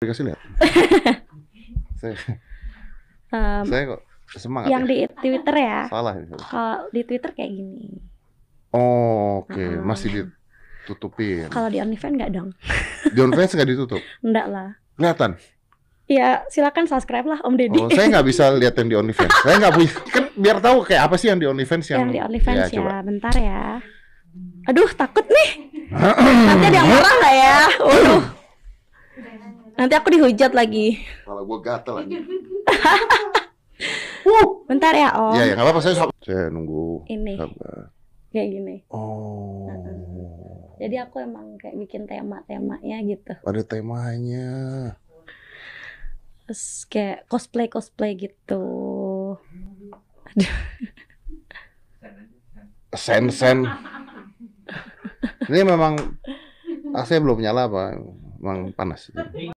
dikasih lihat. saya, um, saya kok semangat. Yang ya? di Twitter ya. Salah. Kalau di Twitter kayak gini. Oh, oke, okay. uh -huh. masih ditutupin. Kalau di OnlyFans nggak dong? di OnlyFans nggak ditutup? Enggak lah. Kelihatan. Ya silakan subscribe lah Om Deddy. Oh, saya nggak bisa lihat yang di OnlyFans. saya nggak bisa Kan biar tahu kayak apa sih yang di OnlyFans yang. Yang di OnlyFans ya, ya. bentar ya. Aduh takut nih. Nanti ada yang marah nggak ya? Waduh. Nanti aku dihujat lagi. Kalau gue gatel lagi. uh. Bentar ya, Om. Iya, ya, enggak apa-apa saya Saya nunggu. Ini. Sabar. Kayak gini. Oh. Jadi aku emang kayak bikin tema-temanya gitu. Ada temanya. Terus kayak cosplay-cosplay gitu. Sen-sen. Ini memang AC belum nyala apa? Emang panas.